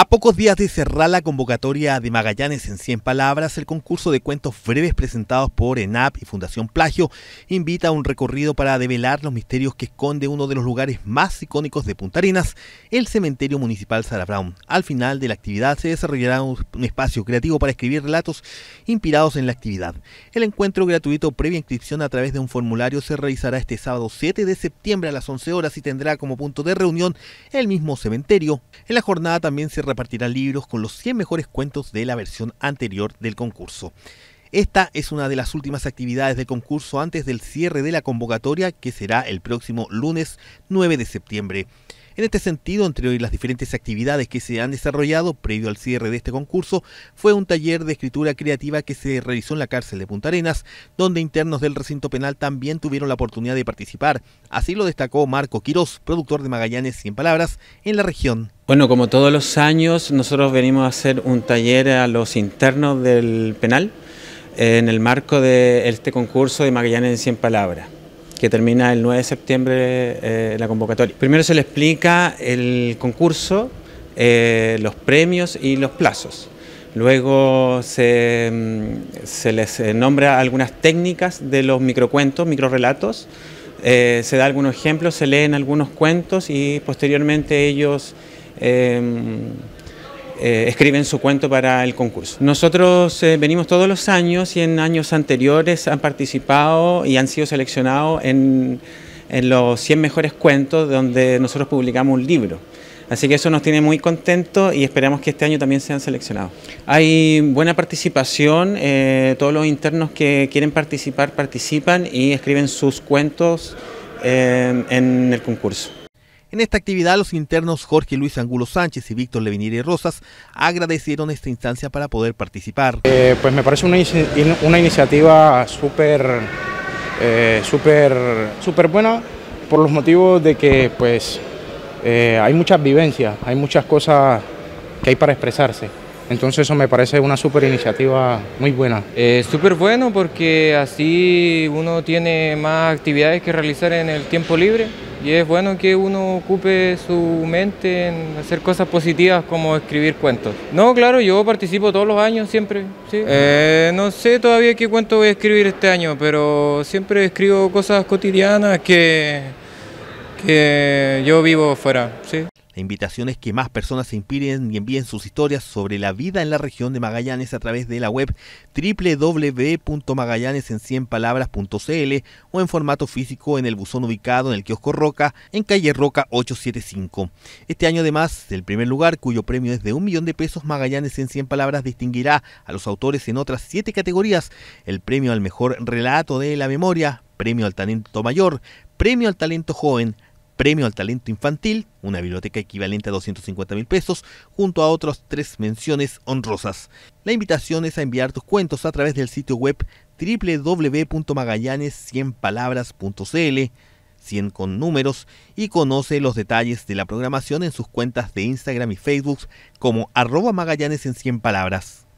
A pocos días de cerrar la convocatoria de Magallanes en 100 palabras, el concurso de cuentos breves presentados por ENAP y Fundación Plagio invita a un recorrido para develar los misterios que esconde uno de los lugares más icónicos de Punta Arenas, el cementerio municipal Sara Brown. Al final de la actividad se desarrollará un espacio creativo para escribir relatos inspirados en la actividad. El encuentro gratuito previa inscripción a través de un formulario se realizará este sábado 7 de septiembre a las 11 horas y tendrá como punto de reunión el mismo cementerio. En la jornada también se repartirá libros con los 100 mejores cuentos de la versión anterior del concurso. Esta es una de las últimas actividades del concurso antes del cierre de la convocatoria que será el próximo lunes 9 de septiembre. En este sentido, entre las diferentes actividades que se han desarrollado previo al cierre de este concurso, fue un taller de escritura creativa que se realizó en la cárcel de Punta Arenas, donde internos del recinto penal también tuvieron la oportunidad de participar. Así lo destacó Marco Quirós, productor de Magallanes 100 Palabras, en la región. Bueno, como todos los años, nosotros venimos a hacer un taller a los internos del penal eh, en el marco de este concurso de Magallanes 100 Palabras que termina el 9 de septiembre eh, la convocatoria. Primero se le explica el concurso, eh, los premios y los plazos. Luego se, mm, se, les eh, nombra algunas técnicas de los microcuentos, microrelatos, se da algunos ejemplos, se leen algunos cuentos y posteriormente ellos em, eh, escriben su cuento para el concurso. Nosotros eh, venimos todos los años y en años anteriores han participado y han sido seleccionados en, los 100 mejores cuentos donde nosotros publicamos un libro. Así que eso nos tiene muy contentos y esperamos que este año también sean seleccionados. Hay buena participación, eh, todos los internos que quieren participar participan y escriben sus cuentos en el concurso. En esta actividad, los internos Jorge Luis Angulo Sánchez y Víctor y Rosas agradecieron esta instancia para poder participar. Eh, pues me parece una, una iniciativa súper eh, super buena por los motivos de que pues eh, hay muchas vivencias, hay muchas cosas que hay para expresarse. Entonces eso me parece una súper iniciativa muy buena. Eh, súper bueno porque así uno tiene más actividades que realizar en el tiempo libre y es bueno que uno ocupe su mente en hacer cosas positivas como escribir cuentos. No, claro, yo participo todos los años siempre. ¿sí? Eh, no sé todavía qué cuento voy a escribir este año, pero siempre escribo cosas cotidianas que, que yo vivo fuera. ¿sí? La invitación es que más personas se inspiren y envíen sus historias sobre la vida en la región de Magallanes a través de la web www.magallanesencienpalabras.cl o en formato físico en el buzón ubicado en el kiosco Roca, en calle Roca 875. Este año además, el primer lugar, cuyo premio es de un millón de pesos, Magallanes en 100 Palabras distinguirá a los autores en otras siete categorías. El premio al mejor relato de la memoria, premio al talento mayor, premio al talento joven, premio al talento infantil, una biblioteca equivalente a 250 mil pesos, junto a otras tres menciones honrosas. La invitación es a enviar tus cuentos a través del sitio web www.magallanes100palabras.cl 100 con números y conoce los detalles de la programación en sus cuentas de Instagram y Facebook como arroba magallanes en 100 palabras.